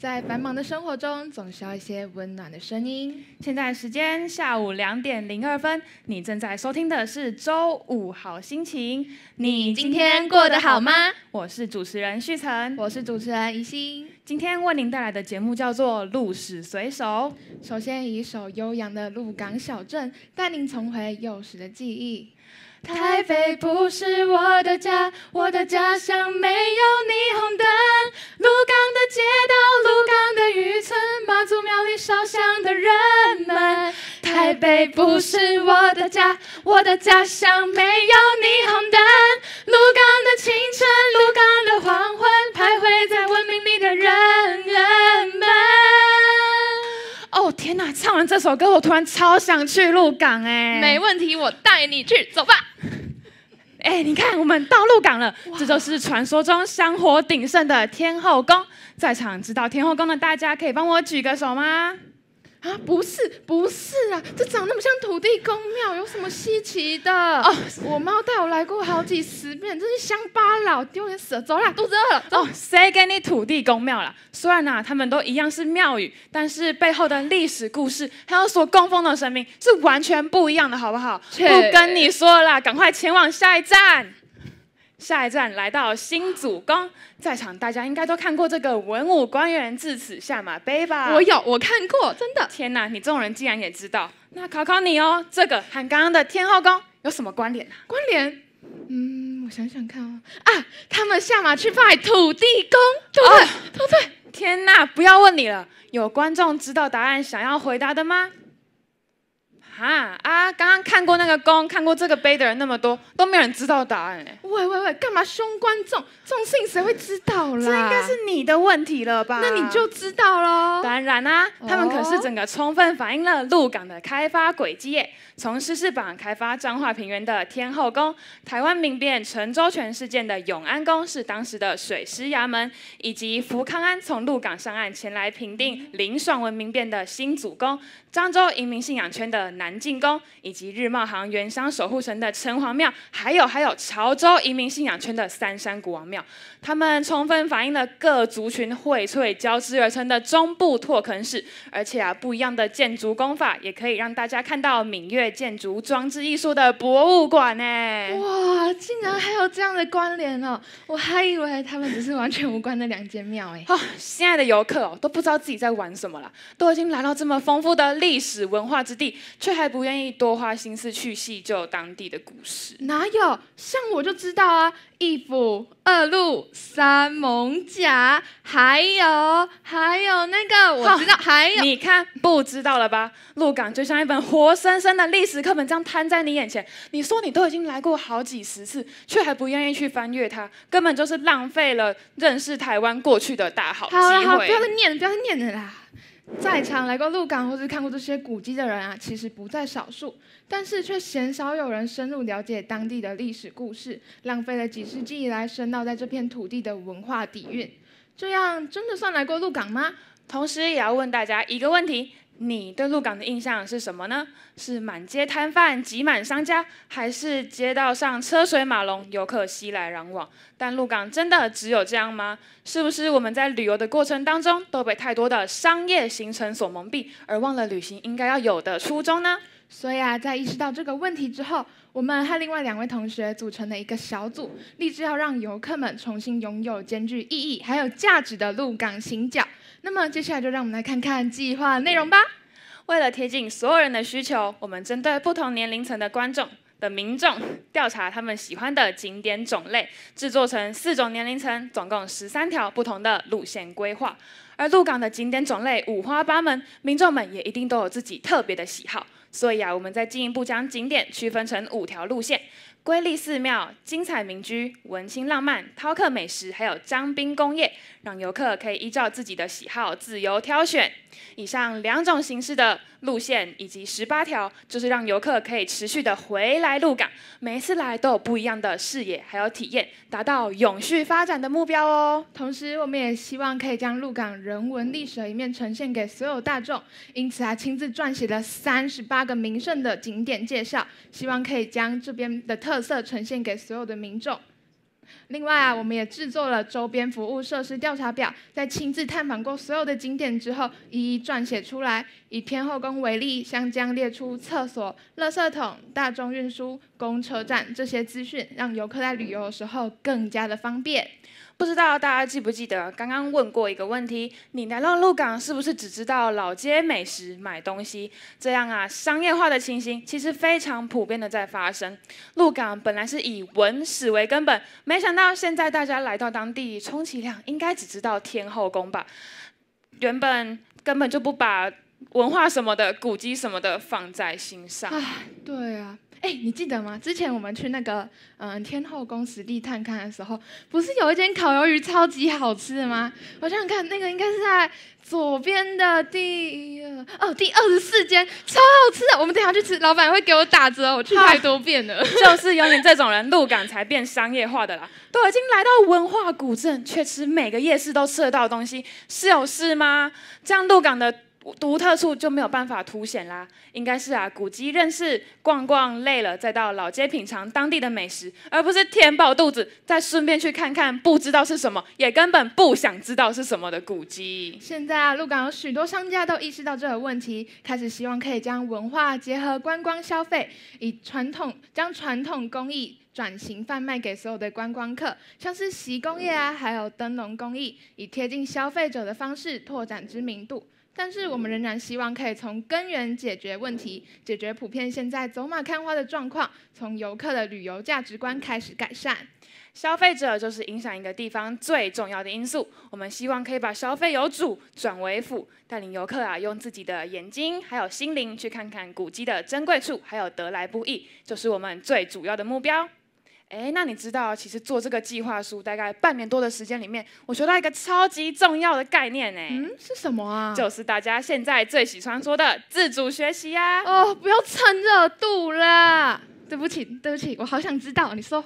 在繁忙的生活中，总需要一些温暖的声音。现在时间下午两点零二分，你正在收听的是周五好心情。你今天过得好吗？我是主持人旭晨，我是主持人怡心。今天为您带来的节目叫做《鹿史随手》。首先以一首悠扬的《鹿港小镇》，带您重回幼时的记忆。台北不是我的家，我的家乡没有霓虹灯。烧香的人们，台北不是我的家，我的家乡没有霓虹灯。鹿港的清晨，鹿港的黄昏，徘徊在文明里的人们。哦天哪，唱完这首歌，我突然超想去鹿港哎！没问题，我带你去，走吧。哎，你看，我们到鹿港了，这就是传说中香火鼎盛的天后宫。在场知道天后宫的大家可以帮我举个手吗？啊，不是，不是啊，这长那么像土地公庙，有什么稀奇的？哦，我妈带我来过好几十遍，真是乡巴佬，丢人死了，走啦，肚子饿了。哦，谁给你土地公庙了？虽然呐，他们都一样是庙宇，但是背后的历史故事，还有所供奉的神明，是完全不一样的，好不好？不跟你说啦，赶快前往下一站。下一站来到新祖宫，在场大家应该都看过这个文武官员至此下马碑吧？我有，我看过，真的。天哪，你这种人竟然也知道？那考考你哦，这个和刚刚的天后宫有什么关联呢？关联？嗯，我想想看哦。啊，他们下马去拜土地公。对，对，对。天哪，不要问你了。有观众知道答案想要回答的吗？啊啊！刚刚看过那个宫，看过这个碑的人那么多，都没有人知道答案哎。喂喂喂，干嘛凶观众？这种事谁会知道啦？这应该是你的问题了吧？那你就知道喽。当然啦，他们可是整个充分反映了鹿港的开发轨迹。从施氏榜开发彰化平原的天后宫，台湾民变陈州全事件的永安宫是当时的水师衙门，以及福康安从鹿港上岸前来平定林爽文明变的新祖宫，漳州移民信仰圈的南。进宫以及日茂行原乡守护神的城隍庙，还有还有潮州移民信仰圈的三山古王庙，他们充分反映了各族群荟萃交织而成的中部拓垦史。而且啊，不一样的建筑工法，也可以让大家看到闽越建筑装置艺术的博物馆呢。哇，竟然还有这样的关联哦！我还以为他们只是完全无关的两间庙哎。哦，亲爱的游客哦，都不知道自己在玩什么了，都已经来到这么丰富的历史文化之地，却。却还不愿意多花心思去细究当地的故事，哪有？像我就知道啊，一府二路、三艋甲，还有还有那个我知道，还有你看不知道了吧？鹿港就像一本活生生的历史课本，这样摊在你眼前。你说你都已经来过好几十次，却还不愿意去翻阅它，根本就是浪费了认识台湾过去的大好机会。好，好，不要再念了，不要再念了啦。在场来过鹿港或是看过这些古迹的人啊，其实不在少数，但是却鲜少有人深入了解当地的历史故事，浪费了几世纪来深烙在这片土地的文化底蕴。这样真的算来过鹿港吗？同时也要问大家一个问题。你对鹿港的印象是什么呢？是满街摊贩挤满商家，还是街道上车水马龙、游客熙来攘往？但鹿港真的只有这样吗？是不是我们在旅游的过程当中都被太多的商业行程所蒙蔽，而忘了旅行应该要有的初衷呢？所以啊，在意识到这个问题之后，我们和另外两位同学组成了一个小组，立志要让游客们重新拥有兼具意义还有价值的鹿港行脚。那么接下来就让我们来看看计划内容吧。为了贴近所有人的需求，我们针对不同年龄层的观众的民众调查他们喜欢的景点种类，制作成四种年龄层总共十三条不同的路线规划。而鹿港的景点种类五花八门，民众们也一定都有自己特别的喜好，所以啊，我们再进一步将景点区分成五条路线。瑰丽寺庙、精彩民居、文青浪漫、饕客美食，还有张滨工业，让游客可以依照自己的喜好自由挑选。以上两种形式的路线以及十八条，就是让游客可以持续的回来鹿港，每一次来都有不一样的视野还有体验，达到永续发展的目标哦。同时，我们也希望可以将鹿港人文历史的一面呈现给所有大众，因此还亲自撰写了三十八个名胜的景点介绍，希望可以将这边的特。特色呈现给所有的民众。另外啊，我们也制作了周边服务设施调查表，在亲自探访过所有的景点之后，一一撰写出来。以天后宫为例，将列出厕所、垃圾桶、大众运输、公车站这些资讯，让游客在旅游的时候更加的方便。不知道大家记不记得，刚刚问过一个问题：你来到鹿港，是不是只知道老街美食、买东西？这样啊，商业化的情形其实非常普遍的在发生。鹿港本来是以文史为根本，没想到现在大家来到当地，充其量应该只知道天后宫吧？原本根本就不把文化什么的、古迹什么的放在心上。哎，对啊，哎，你记得吗？之前我们去那个嗯天后宫实地探勘的时候，不是有一间烤鱿鱼超级好吃的吗？我想想看，那个应该是在左边的第二哦，第二十四间，超好吃的。我们等下去吃，老板会给我打折。我去太多遍了，就是有你这种人，鹿港才变商业化的啦。都已经来到文化古镇，却吃每个夜市都吃得到的东西，是有事吗？这样鹿港的。独特处就没有办法凸显啦，应该是啊，古迹认识逛逛累了，再到老街品尝当地的美食，而不是填饱肚子，再顺便去看看不知道是什么，也根本不想知道是什么的古迹。现在啊，鹿港有许多商家都意识到这个问题，开始希望可以将文化结合观光消费，以传统将传统工艺转型贩卖给所有的观光客，像是洗工业啊，还有灯笼工艺，以贴近消费者的方式拓展知名度。但是我们仍然希望可以从根源解决问题，解决普遍现在走马看花的状况，从游客的旅游价值观开始改善。消费者就是影响一个地方最重要的因素，我们希望可以把消费由主转为辅，带领游客啊用自己的眼睛还有心灵去看看古迹的珍贵处，还有得来不易，就是我们最主要的目标。哎，那你知道，其实做这个计划书大概半年多的时间里面，我学到一个超级重要的概念呢。嗯，是什么啊？就是大家现在最喜欢说的自主学习啊。哦，不要蹭热度啦！对不起，对不起，我好想知道。你说，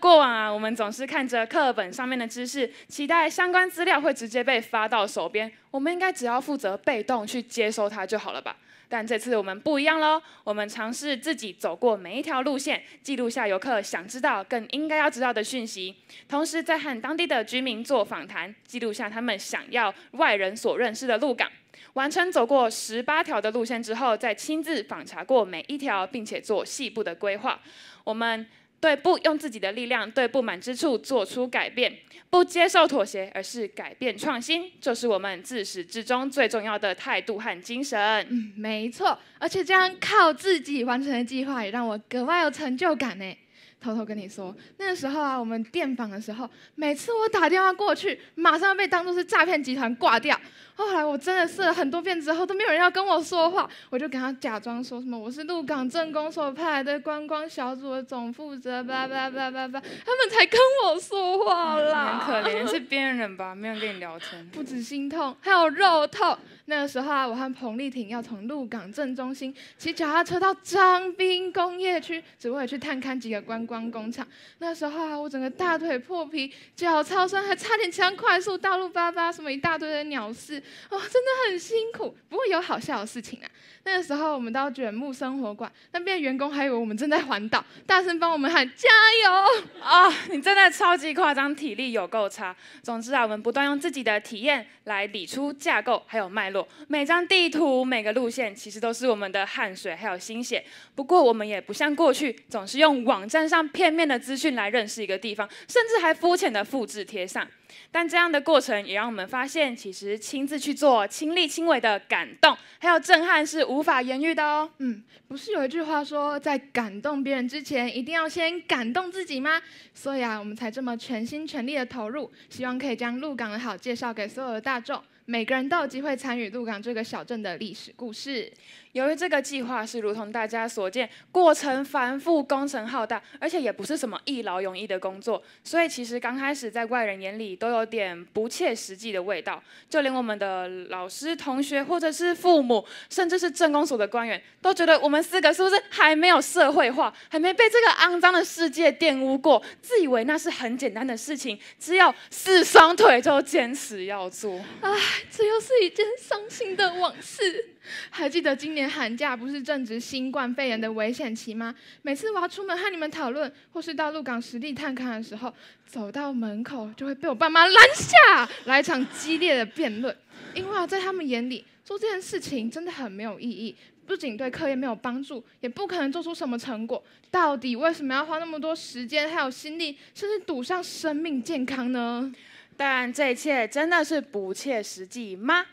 过往啊，我们总是看着课本上面的知识，期待相关资料会直接被发到手边，我们应该只要负责被动去接收它就好了吧？但这次我们不一样喽！我们尝试自己走过每一条路线，记录下游客想知道、更应该要知道的讯息，同时在和当地的居民做访谈，记录下他们想要外人所认识的鹿港。完成走过十八条的路线之后，再亲自访查过每一条，并且做细部的规划。我们。对，不用自己的力量对不满之处做出改变，不接受妥协，而是改变创新，这是我们自始至终最重要的态度和精神。嗯，没错，而且这样靠自己完成的计划也让我格外有成就感呢。偷偷跟你说，那个时候啊，我们电访的时候，每次我打电话过去，马上被当作是诈骗集团挂掉。后来我真的试了很多遍之后都没有人要跟我说话，我就跟他假装说什么我是鹿港镇公所派来的观光小组的总负责，叭叭叭叭叭，他们才跟我说话啦。很可怜，是边缘人吧，没人跟你聊天。不止心痛，还有肉痛。那个时候啊，我和彭丽婷要从鹿港镇中心骑脚踏车到张斌工业区，只为了去探勘几个观光。光工厂那时候啊，我整个大腿破皮，脚超酸，还差点枪快速道路巴巴什么一大堆的鸟事啊，真的很辛苦。不过有好笑的事情啊，那个时候我们到卷木生活馆那边，员工还以为我们正在环岛，大声帮我们喊加油啊！你真的超级夸张，体力有够差。总之啊，我们不断用自己的体验来理出架构还有脉络，每张地图每个路线其实都是我们的汗水还有心血。不过我们也不像过去总是用网站上。片面的资讯来认识一个地方，甚至还肤浅的复制贴上，但这样的过程也让我们发现，其实亲自去做、亲力亲为的感动还有震撼是无法言喻的哦。嗯，不是有一句话说，在感动别人之前，一定要先感动自己吗？所以啊，我们才这么全心全力的投入，希望可以将鹿港的好介绍给所有的大众。每个人都有机会参与鹿港这个小镇的历史故事。由于这个计划是如同大家所见，过程繁复、工程浩大，而且也不是什么一劳永逸的工作，所以其实刚开始在外人眼里都有点不切实际的味道。就连我们的老师、同学，或者是父母，甚至是镇公所的官员，都觉得我们四个是不是还没有社会化，还没被这个肮脏的世界玷污过，自以为那是很简单的事情，只要四双腿就坚持要做。唉。这又是一件伤心的往事。还记得今年寒假不是正值新冠肺炎的危险期吗？每次我要出门和你们讨论，或是到鹿港实地探勘的时候，走到门口就会被我爸妈拦下来一场激烈的辩论。因为啊，在他们眼里，做这件事情真的很没有意义，不仅对科研没有帮助，也不可能做出什么成果。到底为什么要花那么多时间，还有心力，甚至赌上生命健康呢？但这一切真的是不切实际吗？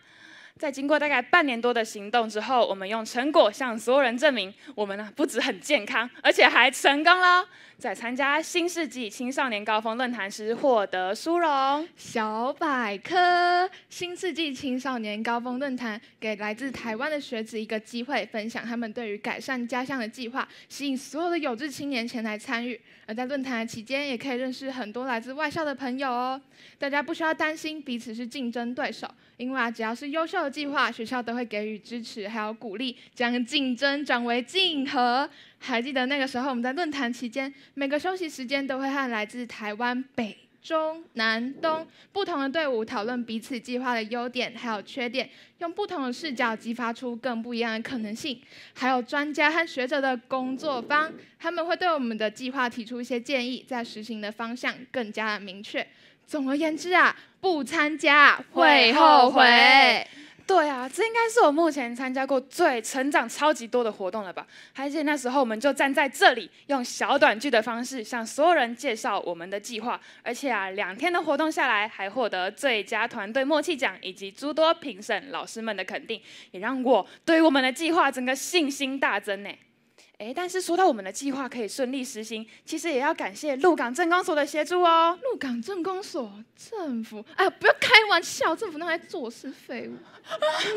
在经过大概半年多的行动之后，我们用成果向所有人证明，我们呢不止很健康，而且还成功了。在参加新世纪青少年高峰论坛时获得殊荣。小百科，新世纪青少年高峰论坛给来自台湾的学子一个机会，分享他们对于改善家乡的计划，吸引所有的有志青年前来参与。而在论坛期间，也可以认识很多来自外校的朋友哦。大家不需要担心彼此是竞争对手，因为啊，只要是优秀。计划学校都会给予支持，还有鼓励，将竞争转为竞合。还记得那个时候，我们在论坛期间，每个休息时间都会和来自台湾北中南东不同的队伍讨论彼此计划的优点还有缺点，用不同的视角激发出更不一样的可能性。还有专家和学者的工作方，他们会对我们的计划提出一些建议，在实行的方向更加的明确。总而言之啊，不参加会后悔。对啊，这应该是我目前参加过最成长超级多的活动了吧？还记得那时候，我们就站在这里，用小短剧的方式向所有人介绍我们的计划。而且啊，两天的活动下来，还获得最佳团队默契奖，以及诸多评审老师们的肯定，也让我对于我们的计划整个信心大增呢。哎，但是说到我们的计划可以顺利实行，其实也要感谢鹿港镇公所的协助哦。鹿港镇公所政府啊，不要开玩笑，政府那还做事废物。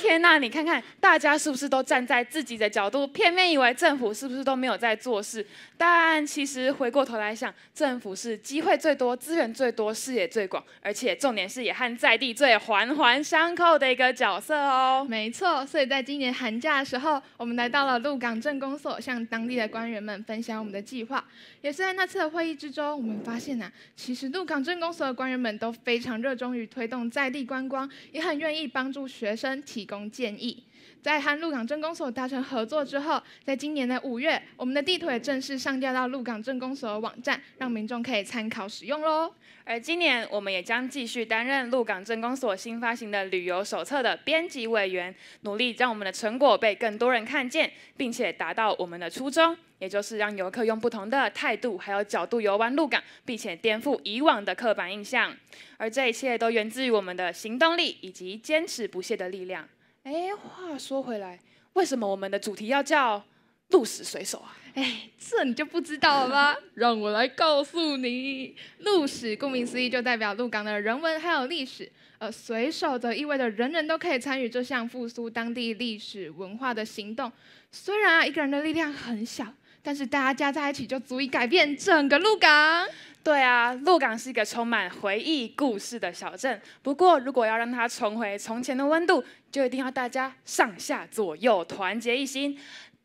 天呐，你看看大家是不是都站在自己的角度片面以为政府是不是都没有在做事？但其实回过头来想，政府是机会最多、资源最多、视野最广，而且重点是也和在地最环环相扣的一个角色哦。没错，所以在今年寒假的时候。我们来到了鹿港镇公所，向当地的官员们分享我们的计划。也是在那次的会议之中，我们发现呢，其实鹿港镇公所的官员们都非常热衷于推动在地观光，也很愿意帮助学生提供建议。在和鹿港镇公所达成合作之后，在今年的五月，我们的地图也正式上架到鹿港镇公所网站，让民众可以参考使用喽。而今年我们也将继续担任鹿港镇公所新发行的旅游手册的编辑委员，努力让我们的成果被更多人看见，并且达到我们的初衷，也就是让游客用不同的态度还有角度游玩鹿港，并且颠覆以往的刻板印象。而这一切都源自于我们的行动力以及坚持不懈的力量。哎，话说回来，为什么我们的主题要叫“鹿史谁手”啊？哎，这你就不知道了吧？让我来告诉你，“鹿史”顾名思义就代表鹿港的人文还有历史，呃，“随手”则意味着人人都可以参与这项复苏当地历史文化的行动。虽然啊，一个人的力量很小，但是大家加在一起就足以改变整个鹿港。对啊，鹿港是一个充满回忆故事的小镇。不过，如果要让它重回从前的温度，就一定要大家上下左右团结一心。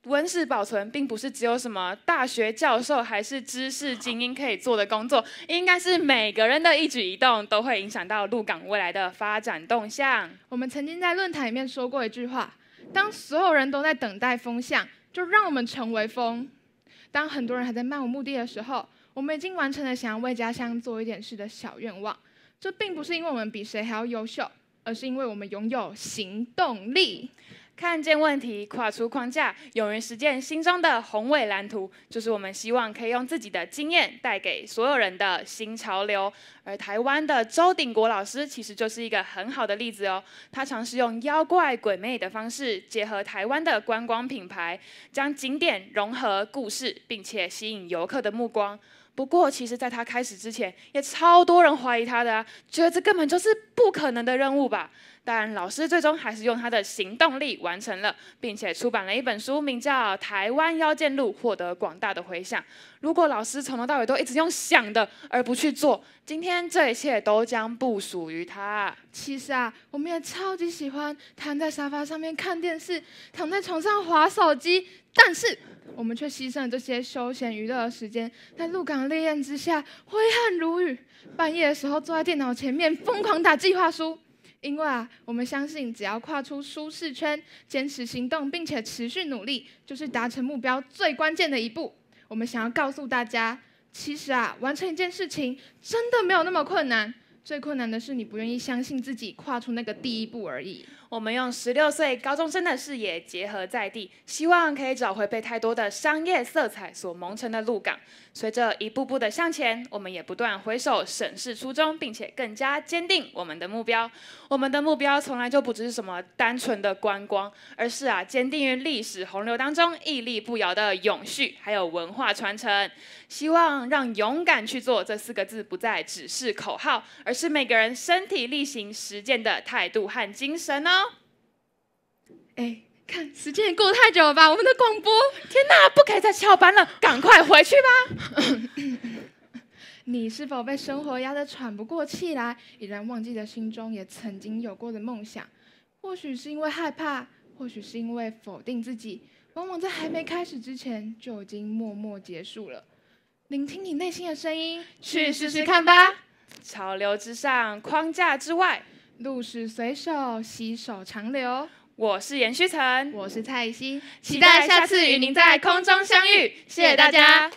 文史保存并不是只有什么大学教授还是知识精英可以做的工作，应该是每个人的一举一动都会影响到鹿港未来的发展动向。我们曾经在论坛里面说过一句话：当所有人都在等待风向，就让我们成为风；当很多人还在漫无目的的时候。我们已经完成了想要为家乡做一点事的小愿望。这并不是因为我们比谁还要优秀，而是因为我们拥有行动力。看见问题，跨出框架，勇于实践心中的宏伟蓝图，就是我们希望可以用自己的经验带给所有人的新潮流。而台湾的周鼎国老师其实就是一个很好的例子哦。他尝试用妖怪鬼魅的方式结合台湾的观光品牌，将景点融合故事，并且吸引游客的目光。不过，其实在他开始之前，也超多人怀疑他的啊，觉得这根本就是不可能的任务吧。但老师最终还是用他的行动力完成了，并且出版了一本书，名叫《台湾妖剑录》，获得广大的回响。如果老师从头到尾都一直用想的，而不去做，今天这一切都将不属于他。其实啊，我们也超级喜欢躺在沙发上面看电视，躺在床上划手机。但是，我们却牺牲了这些休闲娱乐的时间，在鹿港烈焰之下挥汗如雨，半夜的时候坐在电脑前面疯狂打计划书。因为啊，我们相信，只要跨出舒适圈，坚持行动，并且持续努力，就是达成目标最关键的一步。我们想要告诉大家，其实啊，完成一件事情真的没有那么困难，最困难的是你不愿意相信自己跨出那个第一步而已。我们用十六岁高中生的视野结合在地，希望可以找回被太多的商业色彩所蒙尘的鹿港。随着一步步的向前，我们也不断回首审视初衷，并且更加坚定我们的目标。我们的目标从来就不只是什么单纯的观光，而是啊，坚定于历史洪流当中屹立不摇的永续还有文化传承。希望让勇敢去做这四个字不再只是口号，而是每个人身体力行实践的态度和精神哦。哎，看时间也过太久了吧？我们的广播，天哪，不可以再翘班了，赶快回去吧。你是否被生活压得喘不过气来，已然忘记了心中也曾经有过的梦想？或许是因为害怕，或许是因为否定自己，往往在还没开始之前就已经默默结束了。聆听你内心的声音，去试试看吧。潮流之上，框架之外，路是随手，洗手长流。我是严旭晨，我是蔡依熙，期待下次与您在空中相遇，谢谢大家。